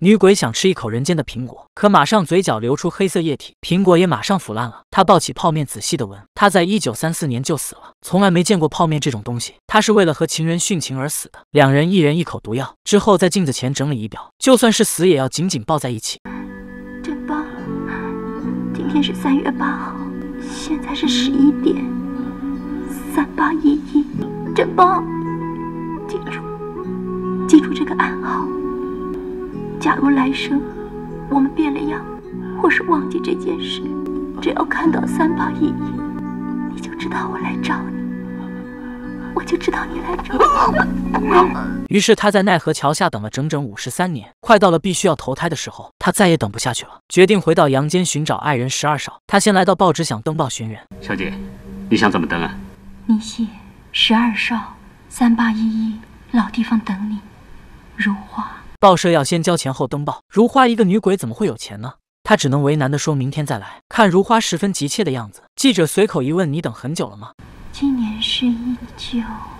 女鬼想吃一口人间的苹果，可马上嘴角流出黑色液体，苹果也马上腐烂了。她抱起泡面，仔细的闻。她在一九三四年就死了，从来没见过泡面这种东西。她是为了和情人殉情而死的，两人一人一口毒药，之后在镜子前整理仪表，就算是死也要紧紧抱在一起。振邦，今天是三月八号，现在是十一点三八一一，振邦，记住，记住这个暗号。假如来生我们变了样，或是忘记这件事，只要看到三八一一，你就知道我来找你，我就知道你来找我。于是他在奈何桥下等了整整五十三年，快到了必须要投胎的时候，他再也等不下去了，决定回到阳间寻找爱人十二少。他先来到报纸想登报寻人，小姐，你想怎么登啊？你信，十二少，三八一一，老地方等你，如花。报社要先交钱后登报。如花一个女鬼，怎么会有钱呢？她只能为难的说：“明天再来。”看如花十分急切的样子，记者随口一问：“你等很久了吗？”今年是一九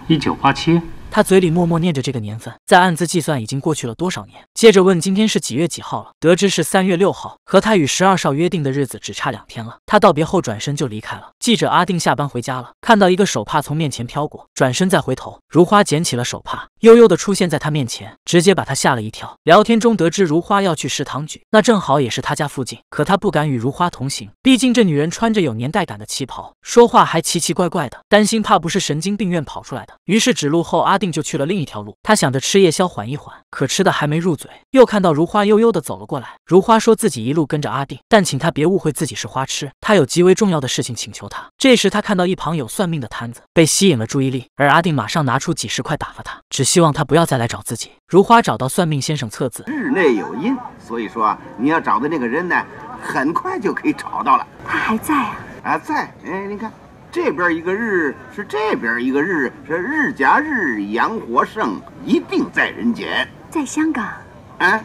一九八七。他嘴里默默念着这个年份，在暗自计算已经过去了多少年。接着问今天是几月几号了，得知是三月六号，和他与十二少约定的日子只差两天了。他道别后转身就离开了。记者阿定下班回家了，看到一个手帕从面前飘过，转身再回头，如花捡起了手帕，悠悠的出现在他面前，直接把他吓了一跳。聊天中得知如花要去食堂举，那正好也是他家附近，可他不敢与如花同行，毕竟这女人穿着有年代感的旗袍，说话还奇奇怪怪的，担心怕不是神经病院跑出来的。于是指路后，阿定。定就去了另一条路，他想着吃夜宵缓一缓，可吃的还没入嘴，又看到如花悠悠的走了过来。如花说自己一路跟着阿定，但请他别误会自己是花痴，他有极为重要的事情请求他。这时他看到一旁有算命的摊子，被吸引了注意力，而阿定马上拿出几十块打发他，只希望他不要再来找自己。如花找到算命先生测字，日内有因，所以说你要找的那个人呢，很快就可以找到了。他还在啊？啊，在，哎，您看。这边一个日是这边一个日是日夹日阳火盛一定在人间，在香港。嗯，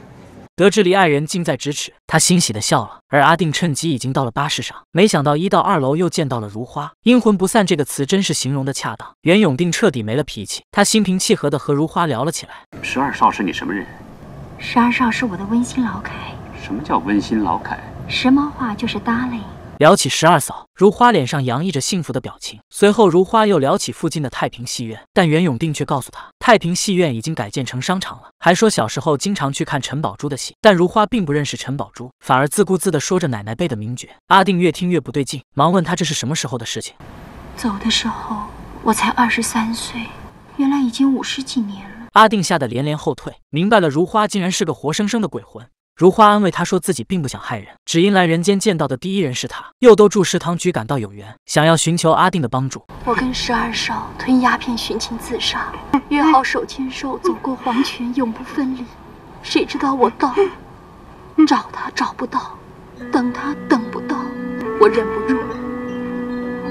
得知离爱人近在咫尺，他欣喜的笑了。而阿定趁机已经到了巴士上，没想到一到二楼又见到了如花。阴魂不散这个词真是形容的恰当。袁永定彻底没了脾气，他心平气和的和如花聊了起来。十二少是你什么人？十二少是我的温馨老凯。什么叫温馨老凯？时髦话就是 darling。聊起十二嫂如花脸上洋溢着幸福的表情，随后如花又聊起附近的太平戏院，但袁永定却告诉她太平戏院已经改建成商场了，还说小时候经常去看陈宝珠的戏，但如花并不认识陈宝珠，反而自顾自地说着奶奶辈的名角。阿定越听越不对劲，忙问他这是什么时候的事情？走的时候我才二十三岁，原来已经五十几年了。阿定吓得连连后退，明白了如花竟然是个活生生的鬼魂。如花安慰他说：“自己并不想害人，只因来人间见到的第一人是他，又都住石堂居，感到有缘，想要寻求阿定的帮助。我跟十二少吞鸦片寻情自杀，约好手牵手走过黄泉，永不分离。谁知道我到，找他找不到，等他等不到，我忍不住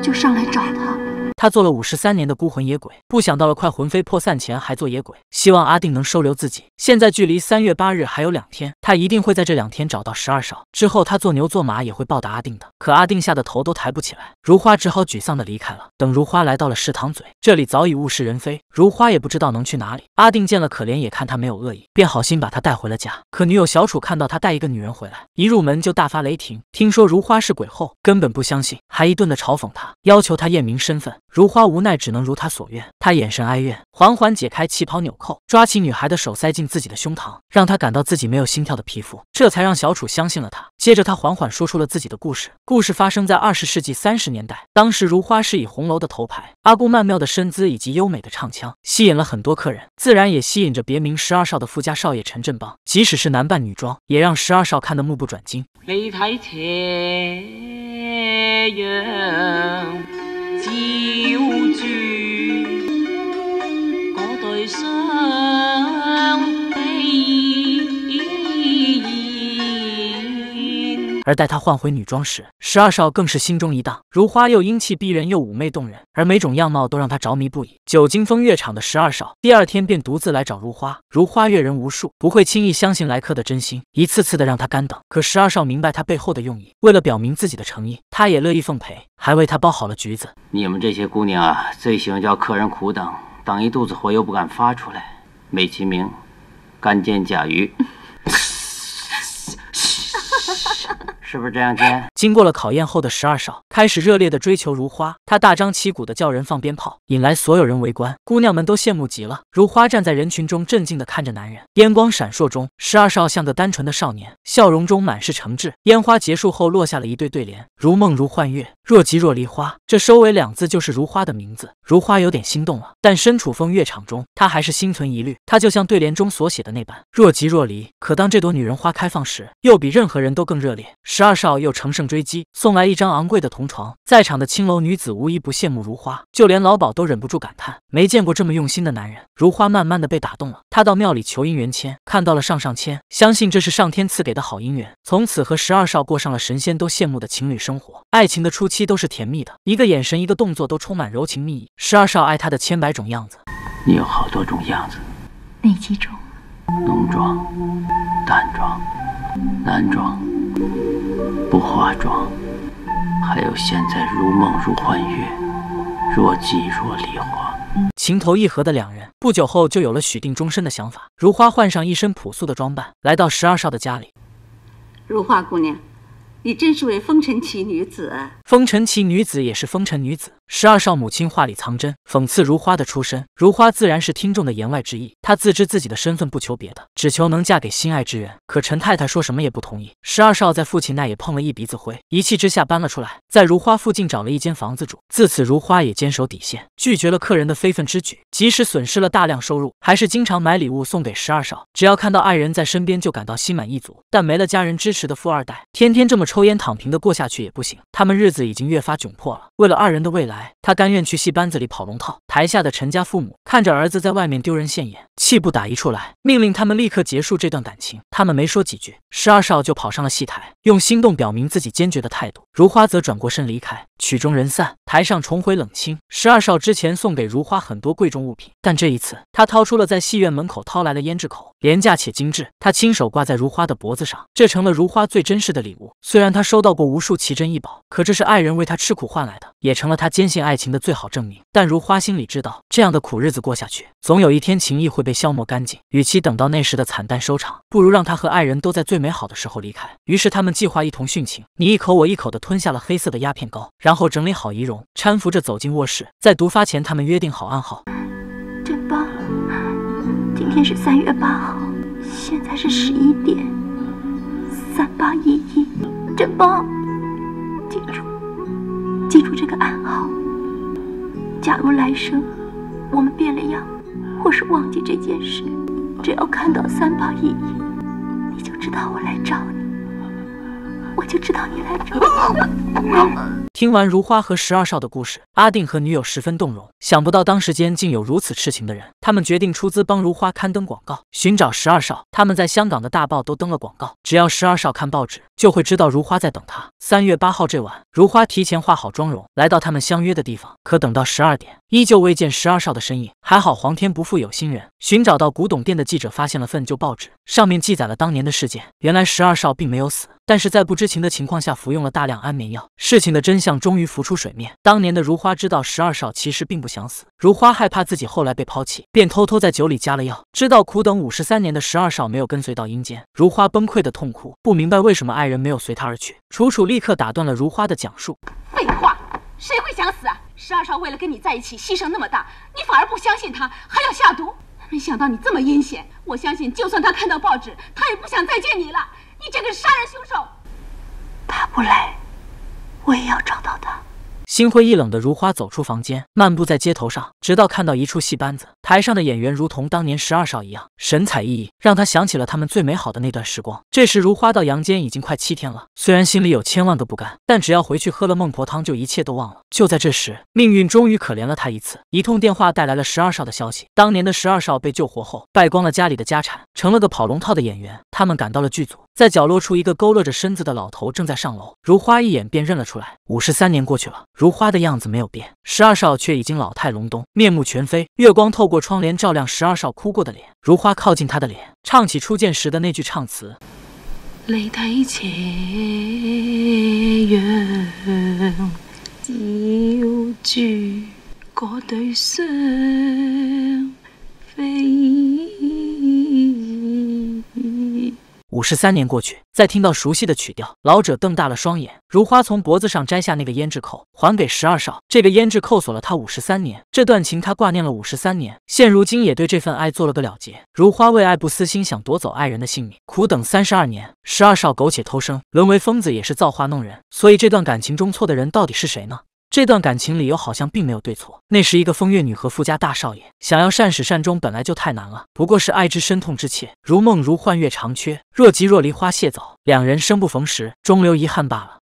就上来找他。”他做了五十三年的孤魂野鬼，不想到了快魂飞魄散前还做野鬼，希望阿定能收留自己。现在距离三月八日还有两天，他一定会在这两天找到十二少，之后他做牛做马也会报答阿定的。可阿定吓得头都抬不起来，如花只好沮丧的离开了。等如花来到了石塘嘴，这里早已物是人非，如花也不知道能去哪里。阿定见了可怜，也看他没有恶意，便好心把他带回了家。可女友小楚看到他带一个女人回来，一入门就大发雷霆。听说如花是鬼后，根本不相信，还一顿的嘲讽他，要求他验明身份。如花无奈，只能如他所愿。他眼神哀怨，缓缓解开旗袍纽扣，抓起女孩的手塞进自己的胸膛，让她感到自己没有心跳的皮肤，这才让小楚相信了他。接着，他缓缓说出了自己的故事。故事发生在二十世纪三十年代，当时如花是以红楼的头牌，阿姑曼妙的身姿以及优美的唱腔，吸引了很多客人，自然也吸引着别名十二少的富家少爷陈振邦。即使是男扮女装，也让十二少看得目不转睛。而待他换回女装时，十二少更是心中一荡。如花又英气逼人，又妩媚动人，而每种样貌都让他着迷不已。久经风月场的十二少，第二天便独自来找如花。如花阅人无数，不会轻易相信来客的真心，一次次的让他干等。可十二少明白他背后的用意，为了表明自己的诚意，他也乐意奉陪，还为他包好了橘子。你们这些姑娘啊，最喜欢叫客人苦等。挡一肚子火又不敢发出来，美其名，干煎甲鱼，是不是这样煎？经过了考验后的十二少开始热烈的追求如花，他大张旗鼓的叫人放鞭炮，引来所有人围观，姑娘们都羡慕极了。如花站在人群中，镇静的看着男人，烟光闪烁中，十二少像个单纯的少年，笑容中满是诚挚。烟花结束后落下了一对对联，如梦如幻月，若即若离花。这收尾两字就是如花的名字。如花有点心动了，但身处风月场中，她还是心存疑虑。她就像对联中所写的那般若即若离，可当这朵女人花开放时，又比任何人都更热烈。十二少又乘胜。追击送来一张昂贵的铜床，在场的青楼女子无一不羡慕如花，就连老鸨都忍不住感叹，没见过这么用心的男人。如花慢慢的被打动了，她到庙里求姻缘签，看到了上上签，相信这是上天赐给的好姻缘。从此和十二少过上了神仙都羡慕的情侣生活。爱情的初期都是甜蜜的，一个眼神，一个动作都充满柔情蜜意。十二少爱她的千百种样子，你有好多种样子，哪几种，浓妆、淡妆、男装。不化妆，还有现在如梦如幻月，若即若离花。情投意合的两人，不久后就有了许定终身的想法。如花换上一身朴素的装扮，来到十二少的家里。如花姑娘，你真是位风尘奇女子。风尘奇女子也是风尘女子，十二少母亲话里藏针，讽刺如花的出身。如花自然是听众的言外之意。她自知自己的身份，不求别的，只求能嫁给心爱之人。可陈太太说什么也不同意。十二少在父亲那也碰了一鼻子灰，一气之下搬了出来，在如花附近找了一间房子住。自此，如花也坚守底线，拒绝了客人的非分之举，即使损失了大量收入，还是经常买礼物送给十二少。只要看到爱人在身边，就感到心满意足。但没了家人支持的富二代，天天这么抽烟躺平的过下去也不行。他们日子。已经越发窘迫了。为了二人的未来，他甘愿去戏班子里跑龙套。台下的陈家父母看着儿子在外面丢人现眼，气不打一处来，命令他们立刻结束这段感情。他们没说几句，十二少就跑上了戏台，用心动表明自己坚决的态度。如花则转过身离开。曲终人散，台上重回冷清。十二少之前送给如花很多贵重物品，但这一次他掏出了在戏院门口掏来的胭脂扣，廉价且精致。他亲手挂在如花的脖子上，这成了如花最珍视的礼物。虽然他收到过无数奇珍异宝，可这是。爱人为他吃苦换来的，也成了他坚信爱情的最好证明。但如花心里知道，这样的苦日子过下去，总有一天情谊会被消磨干净。与其等到那时的惨淡收场，不如让他和爱人都在最美好的时候离开。于是他们计划一同殉情。你一口我一口的吞下了黑色的鸦片膏，然后整理好仪容，搀扶着走进卧室。在毒发前，他们约定好暗号。真棒，今天是三月八号，现在是十一点三八一一，真邦，记住。记住这个暗号。假如来生我们变了样，或是忘记这件事，只要看到三八一，你就知道我来找你，我就知道你来找我。听完如花和十二少的故事，阿定和女友十分动容。想不到当时间竟有如此痴情的人，他们决定出资帮如花刊登广告，寻找十二少。他们在香港的大报都登了广告，只要十二少看报纸，就会知道如花在等他。三月八号这晚，如花提前化好妆容，来到他们相约的地方。可等到十二点，依旧未见十二少的身影。还好，皇天不负有心人，寻找到古董店的记者发现了份旧报纸，上面记载了当年的事件。原来十二少并没有死，但是在不知情的情况下服用了大量安眠药。事情的真相。终于浮出水面。当年的如花知道十二少其实并不想死，如花害怕自己后来被抛弃，便偷偷在酒里加了药。知道苦等五十三年的十二少没有跟随到阴间，如花崩溃的痛哭，不明白为什么爱人没有随他而去。楚楚立刻打断了如花的讲述：“废话，谁会想死啊？十二少为了跟你在一起牺牲那么大，你反而不相信他，还要下毒，没想到你这么阴险。我相信，就算他看到报纸，他也不想再见你了。你这个杀人凶手，他不来。”我也要找到他。心灰意冷的如花走出房间，漫步在街头上，直到看到一处戏班子。台上的演员如同当年十二少一样，神采奕奕，让他想起了他们最美好的那段时光。这时，如花到阳间已经快七天了，虽然心里有千万个不甘，但只要回去喝了孟婆汤，就一切都忘了。就在这时，命运终于可怜了他一次，一通电话带来了十二少的消息。当年的十二少被救活后，败光了家里的家产，成了个跑龙套的演员。他们赶到了剧组，在角落处，一个勾勒着身子的老头正在上楼。如花一眼便认了出来，五十三年过去了，如花的样子没有变。十二少却已经老态龙钟，面目全非。月光透过窗帘，照亮十二少哭过的脸。如花靠近他的脸，唱起初见时的那句唱词：离体斜阳照住嗰对双。五十三年过去，在听到熟悉的曲调，老者瞪大了双眼。如花从脖子上摘下那个胭脂扣，还给十二少。这个胭脂扣锁了他五十三年，这段情他挂念了五十三年。现如今也对这份爱做了个了结。如花为爱不私心，想夺走爱人的性命，苦等三十二年。十二少苟且偷生，沦为疯子也是造化弄人。所以这段感情中错的人到底是谁呢？这段感情里，又好像并没有对错。那时一个风月女和富家大少爷，想要善始善终，本来就太难了。不过是爱之深，痛之切，如梦如幻，月长缺，若即若离，花谢早，两人生不逢时，终留遗憾罢了。